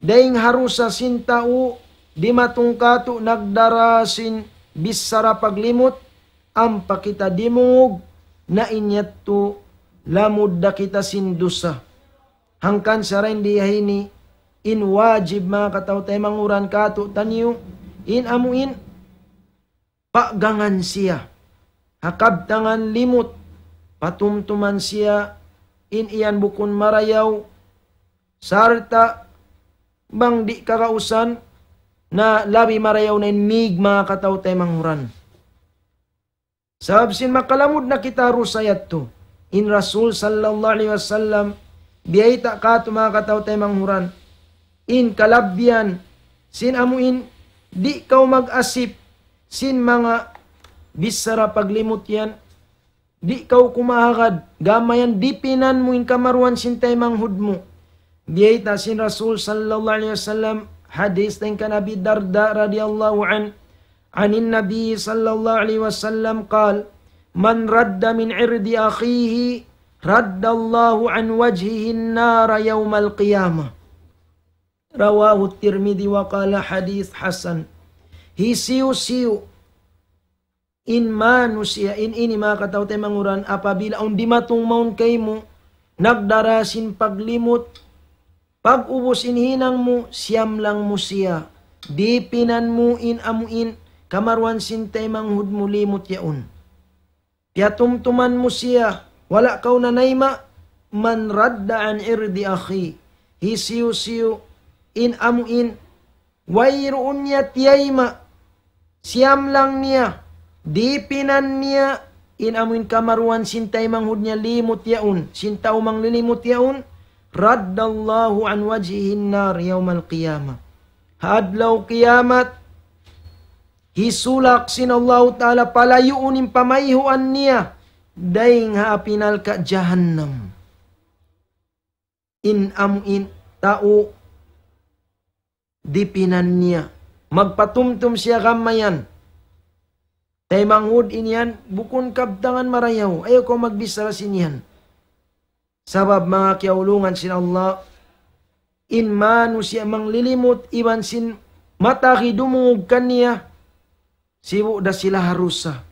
Dayng harusa sintao, di matungkato nagdarasin bisara paglimot, ang pakita dimungog na inyat to lamod da kita sindusa. Hangkan sa rin diyahini, in wajib mga kataw tay manguran kato taniyo in amuin pagangan siya hakabtangan limot patumtuman siya in iyan bukon marayaw sarta bang di kakausan na labi marayaw na mig mga kataw tay manguran Sabsin makalamod na kita rusayat to. In Rasul sallallahu alaihi wasallam, biyay ta ka tumakaw tay manghuran in kalabyan sin amuin di kau magasip sin mga bisara paglimot yan di kau kumahagad gamayan dipinan pinan mo in kamarwan sin tay hud mo diyay sin Rasul sallallahu alaihi wasallam hadis ng kanabi Darda radhiyallahu an anin nabi sallallahu alaihi wasallam qal man radda min irdi akhihi radda Allahu an wajhihi an-nar yawm al-qiyamah Rawahu Tirmidhi wa qala hadith Hasan. Hisiu-siu in manusia in ini mga kataw tay apabila undi matong maun kay mo nagdarasin paglimot pag ubos inhinang mo siyam lang mo siya Dipinan mo in amuin kamarwan sintay hud mo limot yaun. piatumtuman mo siya wala kaw na naima, man radda an irdi akhi hisiu-siu in amuin wairuun niya tiyayma siyam lang niya di pinan niya in amuin kamaruan sintay manghud niya limot yaun sintaw mang lilimot yaun raddallahu an wajhihin nar yawmal qiyamah hadlaw kiyamat hisulak sinallahu ta'ala palayuunin pamayhuan niya daing haapinal ka jahannam in amuin tao dipinan niya. Magpatumtum siya kamayan. Tay manghud inyan, bukon kabtangan marayaw. Ayaw ko magbisara sinyan. Sabab mga kiaulungan sin Allah, in manu siya manglilimot, iban sin mataki dumungog kan niya, siwo da sila harusa.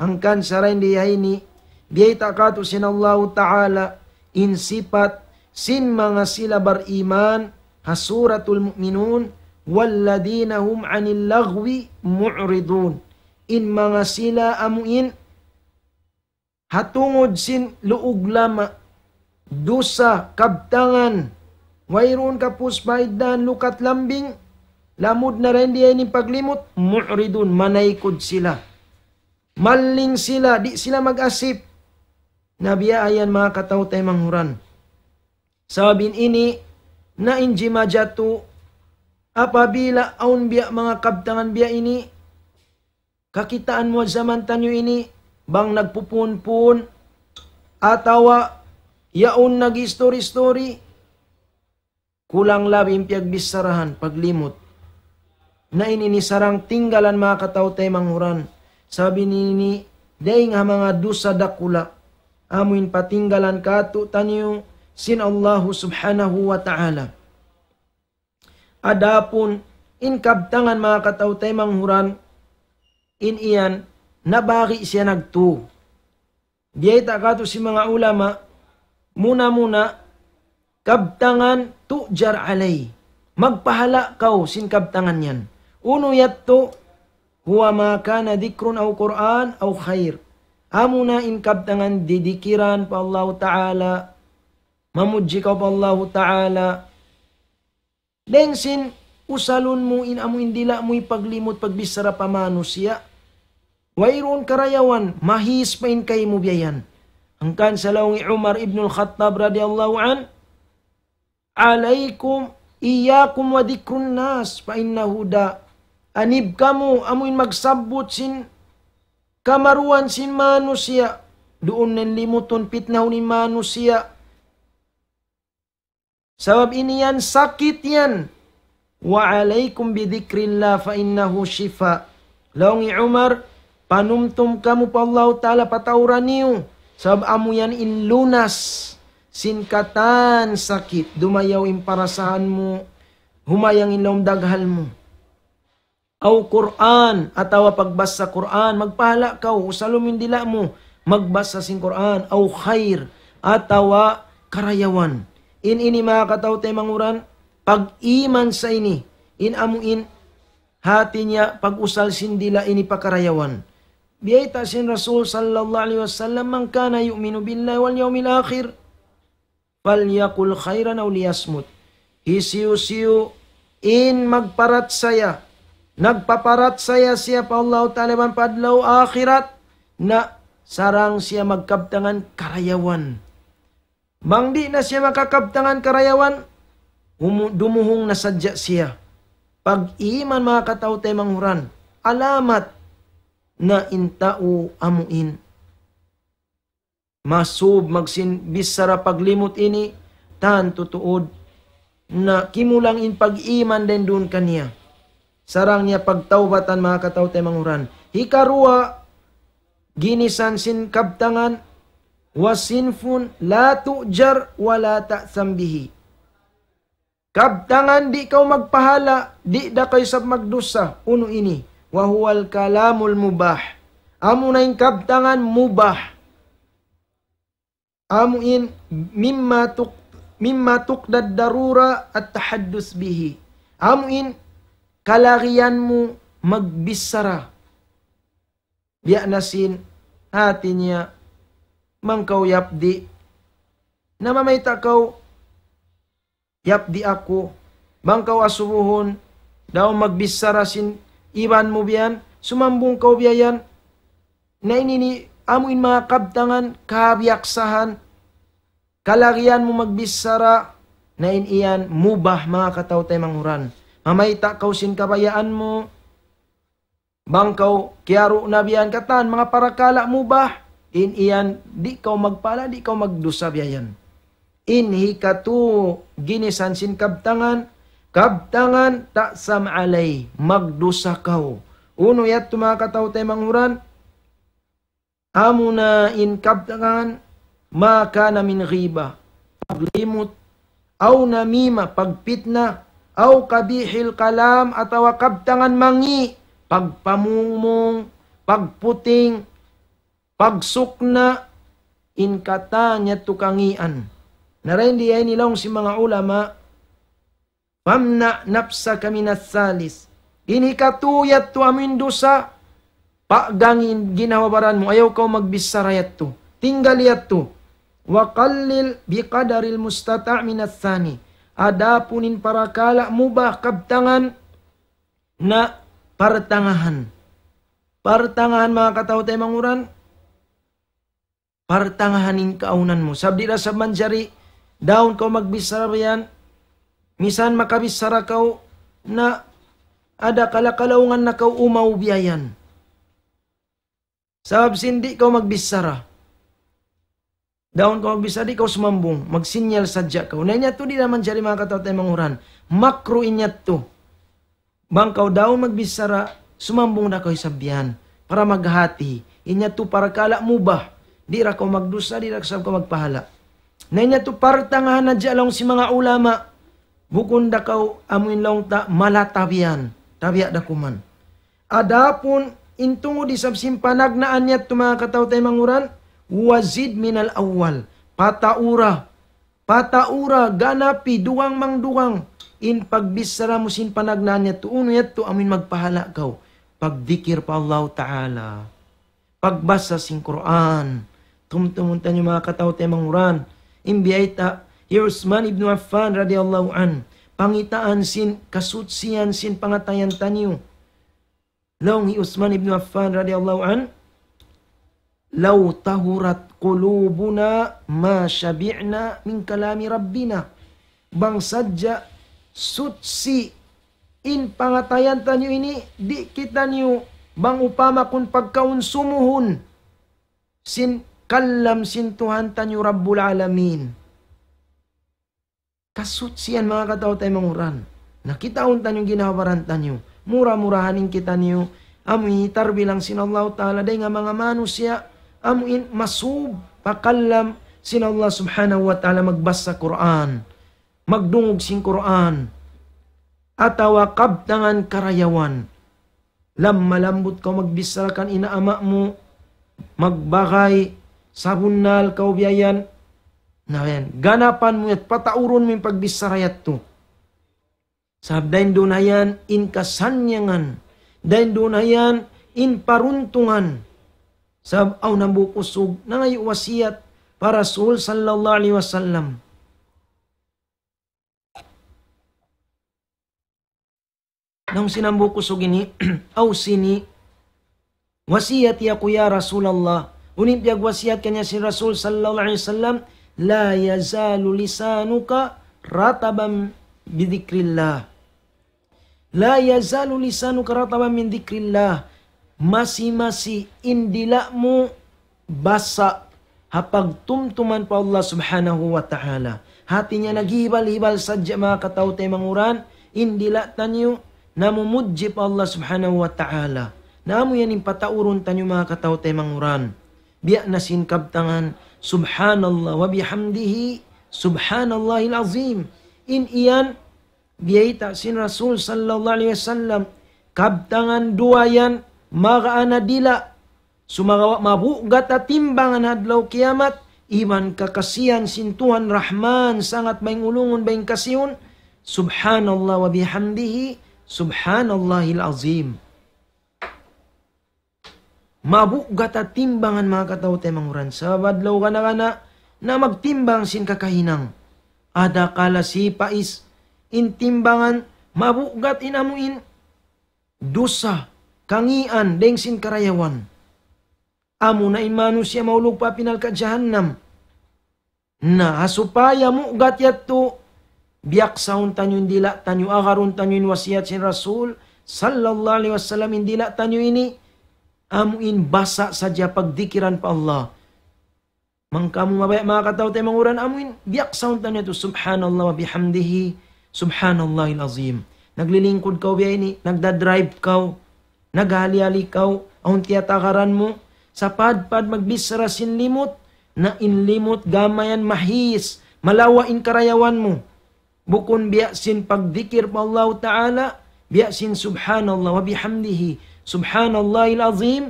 Angkan saray diya ini, diya itakato sin Allah Ta'ala, in sipat, sin mga sila bariman, iman Hasuratul Mu'minun, Walladina hum anil lagwi mu'ridun. In mga sila amuin, hatungod sin luog lama, dusa, kabtangan, wairun kapus maiddan, lukat lambing, lamud na rin diya ni paglimot, mu'ridun, manaykod sila. Maling sila, di sila mag-asip. Nabiya ayan mga kataw tay manghuran. sabin ini, na injima jatu apabila aun biya mga kabtangan biya ini kakitaan mo zaman tanyo ini bang nagpupunpun atawa yaun nag story kulang labing piyag bisarahan paglimot na sarang tinggalan mga katawtay manghuran sabi ni day nga mga dusa dakula amuin patinggalan kato tanyo sin Allah subhanahu wa ta'ala. Adapun in tangan mga kataw manghuran in iyan nabagi siya nagtu. Diyay takato si mga ulama muna-muna kabtangan tujar alay. Magpahala kau sin kabtangan yan. Uno yatto huwa maka na dikrun au Quran au khair. Amuna in kabtangan didikiran pa Allah Ta'ala Mamuji ka pa Allah Ta'ala. Lensin, usalon mo in amo indila mo ipaglimot pagbisara pa manusia. Wairon karayawan, mahis pa in kay mo biyayan. Ang kan sa lawang Umar ibn al-Khattab radiyallahu an, Alaykum iyakum wa dikrun nas fa innahu da anib kamu amuin magsabot sin kamaruan sin manusia doon nan limuton pitnahon ni manusia Sebab ini yan, sakit yan. Wa alaikum bidikrillah fa innahu shifa. Laungi Umar, panumtum kamu pa Allah Ta'ala patauran niyo. Sebab amu yan inlunas. Sinkatan sakit, dumayaw imparasahan mo, humayang inlong daghal mo. Au Quran, atawa pagbasa Quran, magpahala ka, usalumin dila mo, magbasa sin Quran, au khair, atawa karayawan in ini mga kataw tay manguran, pag-iman sa ini, in inamuin, hati niya, pag-usal sindila ini pakarayawan. Biyay sin Rasul sallallahu alaihi wasallam, man kana yu'minu billahi wal yawmil akhir, falyakul khairan aw liyasmut. Hisiyo-siyo in magparat saya, nagpaparat saya siya pa Allah Ta'ala man padlaw akhirat na sarang siya magkabtangan karayawan Bang na siya makakaptangan karayawan, dumuhong nasadya siya. Pag iman mga kataw tayo manghuran, alamat na intao amuin. Masub magsin bisara paglimot ini, tan tutuod na kimulang in pag-iman den doon kaniya. Sarang niya pagtawbatan mga kataw tayo manghuran. Hikarua, ginisan sin kabtangan, wasinfun la tu'jar wa la ta'sam bihi. Kabtangan di kau magpahala, di da kay sab magdusa, uno ini. huwal kalamul mubah. Amo na yung kabtangan mubah. Amo in mimma tuk mimma tukdad darura at tahaddus bihi. Amo in kalagian mo magbisara. Biya nasin hatinya mangkaw yapdi. Namamayta kau yapdi ako. Mangkaw asubuhon. Daw magbisarasin iban mo biyan. Sumambong kaw biyan. Na inini amuin mga kabtangan kabiyaksahan. Kalarian mo magbisara na iniyan mubah mga kataw tay manguran. Mamayta kau sin kabayaan mo. Bangkaw kiyaro na biyan katan mga parakala mubah in iyan di ka magpala di ka magdusa yan in hikatu sin kabtangan kabtangan taksam alay magdusa kau uno yat tumakataw tay manguran amo na in kabtangan maka na min riba paglimot aw namima pagpitna aw kabihil kalam atawa kabtangan mangi pagpamumong pagputing pagsukna in katanya tukangian. Narendiya ini lang si mga ulama, Pamna napsa kami salis. Ini katuyat tu amin dosa, pagangin ginawabaran mo, ayaw kau magbisarayat tu. Tinggal yat tu. Wa qallil biqadaril mustata' minasani ada Adapunin para kala mubah kabtangan na partangahan. Partangahan mga katawat ay manguran, partangahanin kaunan mo. Sabdi ra sa manjari, daon ka magbisara yan, misan makabisara kau na ada kalakalawungan na kau umaw biyayan. Sabab sindi ka magbisara. Daon ka magbisara, di kau sumambung, Magsinyal sadya kau. Na niya di naman jari mga katawa tayong manguran. Makro inyat Bang kau daon magbisara, sumambung na kau sabyan para maghati. Inya to para kala mo Di ra ko magdusa, di ra sab ko magpahala. Nay natuparta nga na along si mga ulama, bukun da kaw amin long ta malatabian, tabiya da kuman. Adapun intungo di sab simpanag na anya mga kataw tay manguran, wazid minal awal, pataura, pataura ganapi duwang mangduwang in pagbisara mo sin panagnaan niya uno yat to amin magpahala kaw pagdikir pa Allah Ta'ala pagbasa sing Quran tumumunta niyo mga kataw tayo manguran. Imbiayta, ta, ya Usman ibn Affan radiyallahu an, pangitaan sin kasutsiyan sin pangatayan tanyo. Long hi Usman ibn Affan radiyallahu an, Law tahurat kulubuna ma syabi'na min kalami rabbina. Bang sadya sutsi in pangatayan tanyo ini di bang upama kun pagkaun sumuhun sin Kallam sintuhan tanyo Rabbul Alamin. Kasut siyan mga katao tayo manguran. Nakitaon tanyo ginawaran tanyo. Mura-murahanin kita niyo. Amin tarbilang bilang sinallahu ta'ala day nga mga manusia. Amin masub pakallam sinallah subhanahu wa ta'ala magbasa Quran. Magdungog sing Quran. Atawa kabtangan karayawan. Lam malambot ka magbisal kan inaama mo. Magbagay sabunnal kaubiayan, yan. ganapan mo at patauron mo yung pagbisarayat to. Sabdain doon hayan, in kasanyangan. Dain doon hayan, in paruntungan. Sab, aw ng bukusog, nangay wasiyat para Rasul sallallahu alaihi wasallam. Nang sinambukusog ini, aw sini, wasiyat ya kuya Rasulallah, Unip dia wasiatkannya si Rasul sallallahu alaihi wasallam la yazalu lisanuka rataban bidzikrillah. La yazalu lisanuka rataban min dzikrillah. Masih-masih indilakmu basah hapag tumtuman pa Allah subhanahu wa ta'ala. Hatinya lagi hibal sadya mga temang uran. indila tanyo, namu mujib Allah subhanahu wa ta'ala. Namu urun tanyu tanyo mga temang uran biakna sinkap tangan subhanallah wa bihamdihi subhanallahil azim in ian biai taksin rasul sallallahu alaihi wasallam kap tangan duayan ana dila sumagawa gata timbangan hadlaw kiamat iman kakasian sintuhan rahman sangat ulungun baing kasihun subhanallah wa bihamdihi subhanallahil azim Mabugat at timbangan mga kataw tayo manguran sa badlaw ka na kana na magtimbang sin kakahinang. Ada kala si pais intimbangan mabugat inamuin dosa kangian deng sin karayawan. Amo na imano siya maulog pa pinal ka jahannam. Na asupaya mugat yatto biyak sa huntan yung dila tanyo agaron tanyo wasiat sin Rasul sallallahu alaihi wasallam indila tanyu ini amuin basa sadya pagdikiran pa Allah. Mangkamu mabaya mga kataw tayo manguran amuin biak sound na nito subhanallah wa bihamdihi subhanallah azim. Naglilingkod ka biya ini, nagdadrive ka, naghali-hali ka, ahon tiyatakaran mo, sa padpad magbisra sinlimot, na inlimot gamayan mahis, malawain karayawan mo. Bukon biya sin pagdikir pa Allah Ta'ala, biya sin subhanallah wa bihamdihi Subhanallahil azim,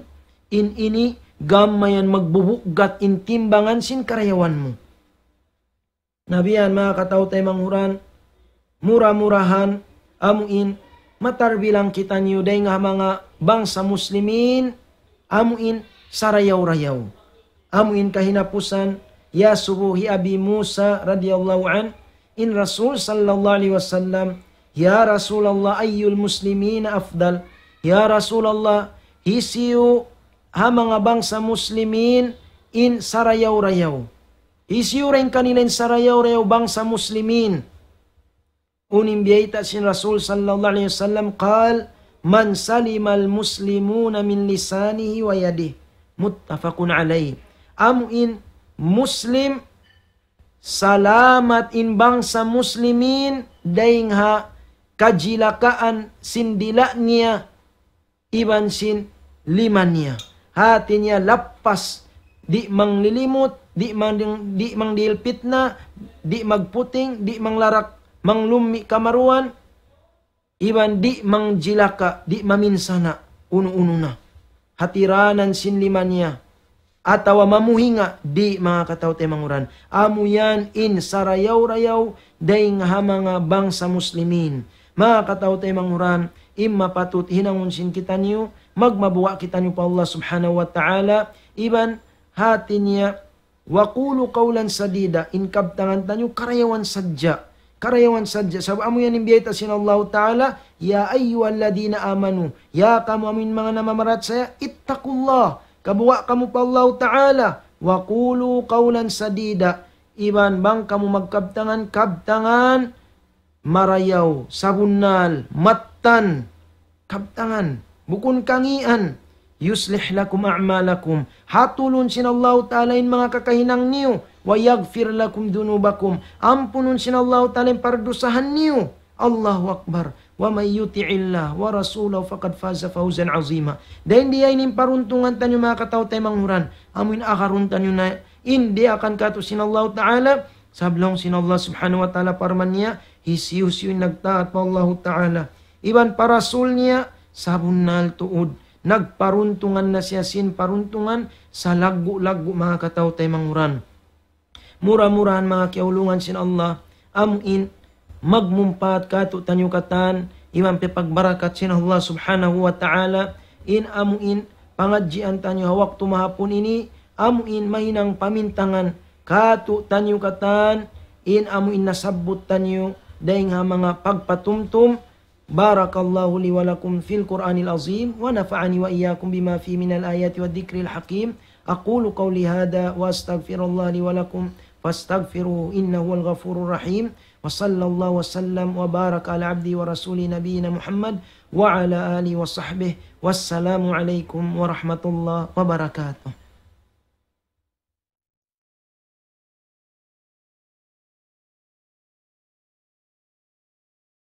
in ini gamayan magbubugat in timbangan sin karayawan mo. Nabiyan mga kataw tayo manghuran, mura-murahan, amuin, matarbilang kita niyo day nga mga bangsa muslimin, amuin sarayaw-rayaw. Amuin kahinapusan, ya subuhi abi Musa radhiyallahu an, in Rasul sallallahu alaihi wasallam, ya rasulullah ayyul muslimin afdal, Ya Rasulullah, hisiu ha mga bangsa muslimin in sarayaw-rayaw. Hisiyo rin kanila in sarayaw-rayaw bangsa muslimin. Unimbiyayta si Rasul sallallahu alaihi wasallam kal, Man salimal muslimuna min lisanihi wa yadih. Muttafaqun alayhi. Amo in muslim, salamat in bangsa muslimin, daing ha, kajilakaan sindila niya iban sin niya. Hati niya lapas, di manglilimot, di mang di mangdilpit na, di magputing, di manglarak, manglumi kamaruan, iban di mangjilaka, di maminsana, uno-uno na. Hatiranan sin niya, atawa mamuhinga di mga kataw te manguran amo yan in sarayaw-rayaw day nga mga bangsa muslimin mga kataw te manguran imma patut hinangunsin kita niyo, magmabuwa kita niyo pa Allah subhanahu wa ta'ala, iban hati niya, wakulu kaulan sadida, inkabtangan tanyo karayawan sadya, karayawan sadya. Sabi amo yan imbiyata sin Allah Ta'ala, Ya ayyuhalladina amanu, ya kamu amin mga namamarat saya, ittaqullah, kabuwa kamu pa Allah Ta'ala, wakulu kaulan sadida, iban bang kamu magkabtangan, kabtangan, marayaw, sabunnal, mattan, kabtangan, bukon kangian, yuslih lakum a'malakum, hatulun sinallahu ta'ala in mga kakahinang niyo, wa yagfir lakum dunubakum, ampunun sinallahu ta'ala in pardusahan niyo, Allahu Akbar, wa may yuti'illah wa rasulahu faqad faza fawzan azima. Dahil di ay nimparuntungan tanyo mga kataw tayo manghuran, amin akaruntan yun na, hindi akan katusin sinallahu Ta'ala, sablong sin Allah subhanahu wa ta'ala parman niya hisiusyo nagtaat pa Allah ta'ala iban para rasul niya sabun nal tuod nagparuntungan na siya sin paruntungan sa laggo-laggo mga kataw tay manguran mura-murahan mga kiaulungan sin Allah amin magmumpat kato tanyukatan, iman pipagbarakat sin Allah subhanahu wa ta'ala in amuin pangadjian tanyo hawak tumahapon ini amuin mahinang pamintangan katu tanyu katan in amu inna sabbut tanyu daing ha mga pagpatumtum barakallahu li wa lakum fil qur'anil azim wa nafa'ani wa iyyakum bima fi min al ayati wa dhikril hakim aqulu qawli hadha wa astaghfirullah li wa lakum fastaghfiruhu innahu al ghafurur rahim wa sallallahu wa sallam wa baraka ala abdi wa rasuli nabiyina muhammad wa ala alihi wa sahbihi wassalamu alaikum warahmatullahi wabarakatuh